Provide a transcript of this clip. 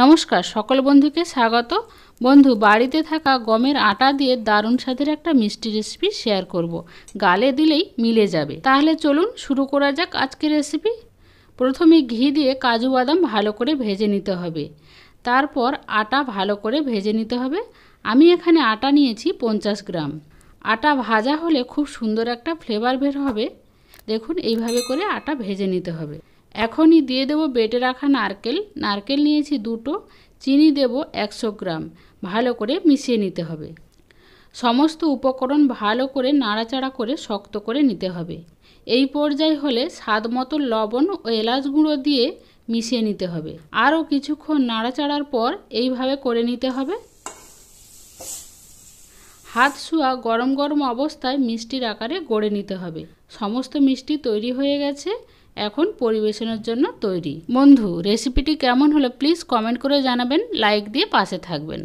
নমস্কার সকল বন্ধুকে স্বাগত বন্ধু বাড়িতে থাকা গমের আটা দিয়ে দারুণ স্বাদের একটা মিষ্টি রেসিপি শেয়ার করব। গালে দিলেই মিলে যাবে তাহলে চলুন শুরু করা যাক আজকের রেসিপি প্রথমে ঘি দিয়ে কাজু বাদাম ভালো করে ভেজে নিতে হবে তারপর আটা ভালো করে ভেজে নিতে হবে আমি এখানে আটা নিয়েছি পঞ্চাশ গ্রাম আটা ভাজা হলে খুব সুন্দর একটা ফ্লেভার বের হবে দেখুন এইভাবে করে আটা ভেজে নিতে হবে এখনই দিয়ে দেব বেটে রাখা নারকেল নারকেল নিয়েছি দুটো চিনি দেব একশো গ্রাম ভালো করে মিশিয়ে নিতে হবে সমস্ত উপকরণ ভালো করে নাড়াচাড়া করে শক্ত করে নিতে হবে এই পর্যায় হলে স্বাদ মতো লবণ ও এলাচ গুঁড়ো দিয়ে মিশিয়ে নিতে হবে আরও কিছুক্ষণ নাড়াচাড়ার পর এইভাবে করে নিতে হবে হাত শোয়া গরম গরম অবস্থায় মিষ্টির আকারে গড়ে নিতে হবে সমস্ত মিষ্টি তৈরি হয়ে গেছে এখন পরিবেশনের জন্য তৈরি বন্ধু রেসিপিটি কেমন হলো প্লিজ কমেন্ট করে জানাবেন লাইক দিয়ে পাশে থাকবেন